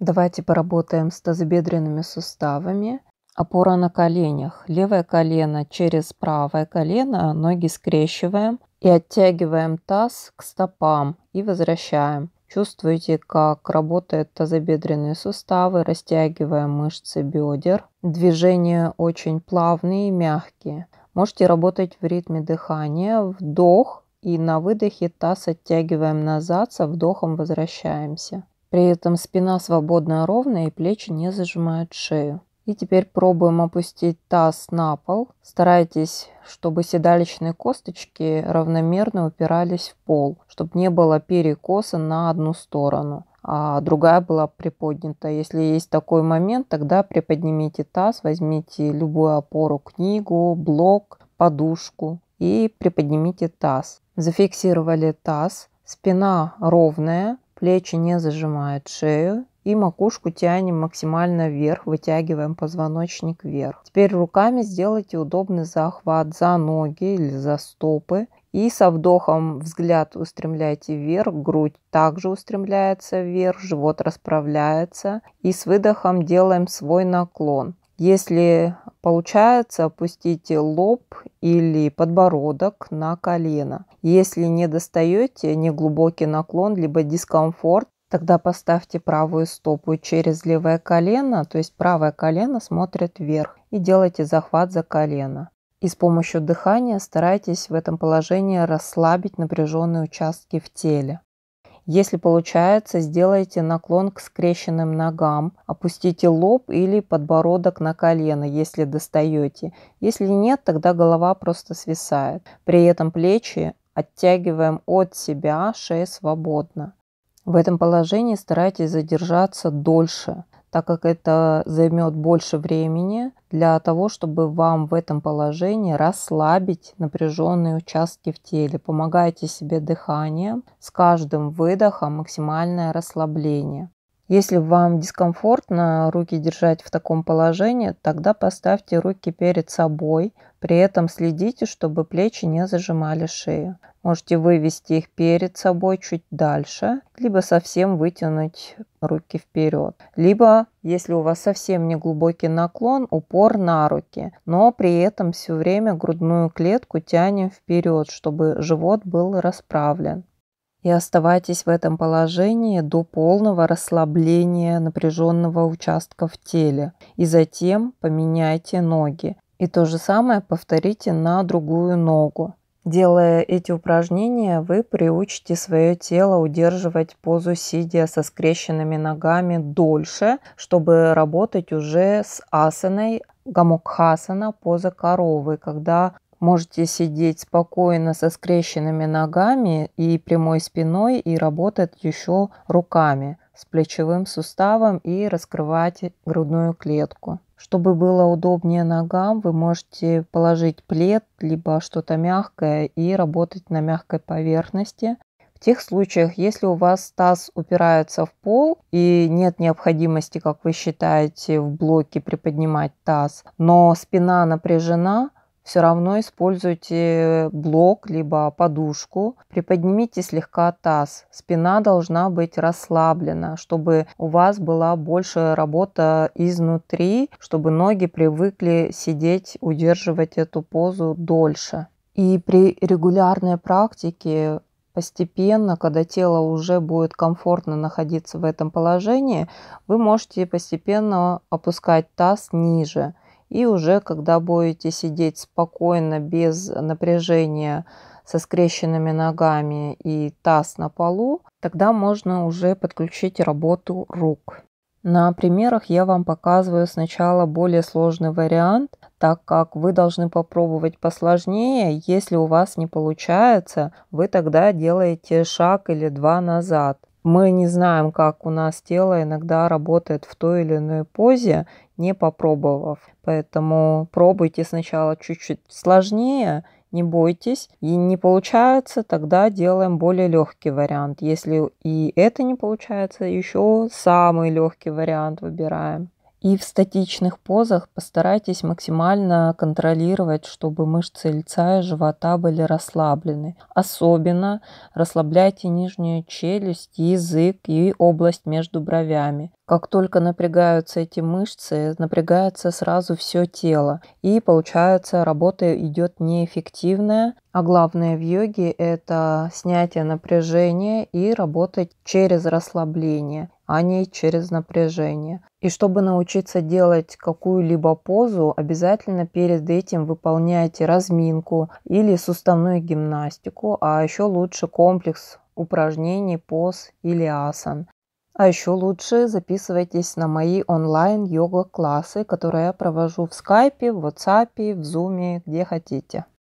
Давайте поработаем с тазобедренными суставами. Опора на коленях. Левое колено через правое колено, ноги скрещиваем и оттягиваем таз к стопам и возвращаем. Чувствуете, как работают тазобедренные суставы, растягиваем мышцы бедер. Движения очень плавные и мягкие. Можете работать в ритме дыхания. Вдох и на выдохе таз оттягиваем назад, со вдохом возвращаемся. При этом спина свободная, ровная и плечи не зажимают шею. И теперь пробуем опустить таз на пол. Старайтесь, чтобы седалищные косточки равномерно упирались в пол, чтобы не было перекоса на одну сторону, а другая была приподнята. Если есть такой момент, тогда приподнимите таз, возьмите любую опору, книгу, блок, подушку и приподнимите таз. Зафиксировали таз. Спина ровная, Плечи не зажимают шею. И макушку тянем максимально вверх, вытягиваем позвоночник вверх. Теперь руками сделайте удобный захват за ноги или за стопы. И со вдохом взгляд устремляйте вверх, грудь также устремляется вверх, живот расправляется. И с выдохом делаем свой наклон. Если Получается опустите лоб или подбородок на колено. Если не достаете неглубокий наклон, либо дискомфорт, тогда поставьте правую стопу через левое колено, то есть правое колено смотрит вверх и делайте захват за колено. И с помощью дыхания старайтесь в этом положении расслабить напряженные участки в теле. Если получается, сделайте наклон к скрещенным ногам, опустите лоб или подбородок на колено, если достаете. Если нет, тогда голова просто свисает. При этом плечи оттягиваем от себя, шея свободна. В этом положении старайтесь задержаться дольше – так как это займет больше времени для того, чтобы вам в этом положении расслабить напряженные участки в теле. Помогайте себе дыханием, с каждым выдохом максимальное расслабление. Если вам дискомфортно руки держать в таком положении, тогда поставьте руки перед собой, при этом следите, чтобы плечи не зажимали шею. Можете вывести их перед собой чуть дальше, либо совсем вытянуть руки вперед. Либо, если у вас совсем не глубокий наклон, упор на руки, но при этом все время грудную клетку тянем вперед, чтобы живот был расправлен и оставайтесь в этом положении до полного расслабления напряженного участка в теле и затем поменяйте ноги. И то же самое повторите на другую ногу. Делая эти упражнения, вы приучите свое тело удерживать позу сидя со скрещенными ногами дольше, чтобы работать уже с асаной гамукхасана, поза коровы, когда можете сидеть спокойно со скрещенными ногами и прямой спиной и работать еще руками с плечевым суставом и раскрывать грудную клетку. Чтобы было удобнее ногам, вы можете положить плед, либо что-то мягкое и работать на мягкой поверхности. В тех случаях, если у вас таз упирается в пол и нет необходимости, как вы считаете, в блоке приподнимать таз, но спина напряжена, все равно используйте блок либо подушку. Приподнимите слегка таз. Спина должна быть расслаблена, чтобы у вас была больше работа изнутри, чтобы ноги привыкли сидеть, удерживать эту позу дольше. И при регулярной практике постепенно, когда тело уже будет комфортно находиться в этом положении, вы можете постепенно опускать таз ниже – и уже когда будете сидеть спокойно, без напряжения, со скрещенными ногами и таз на полу, тогда можно уже подключить работу рук. На примерах я вам показываю сначала более сложный вариант, так как вы должны попробовать посложнее. Если у вас не получается, вы тогда делаете шаг или два назад. Мы не знаем, как у нас тело иногда работает в той или иной позе, не попробовав. Поэтому пробуйте сначала чуть-чуть сложнее, не бойтесь. И не получается, тогда делаем более легкий вариант. Если и это не получается, еще самый легкий вариант выбираем. И в статичных позах постарайтесь максимально контролировать, чтобы мышцы лица и живота были расслаблены. Особенно расслабляйте нижнюю челюсть, язык и область между бровями. Как только напрягаются эти мышцы, напрягается сразу все тело. И получается, работа идет неэффективная. А главное в йоге – это снятие напряжения и работать через расслабление а не через напряжение. И чтобы научиться делать какую-либо позу, обязательно перед этим выполняйте разминку или суставную гимнастику, а еще лучше комплекс упражнений, поз или асан. А еще лучше записывайтесь на мои онлайн йога-классы, которые я провожу в скайпе, в WhatsApp, в Zoom, где хотите.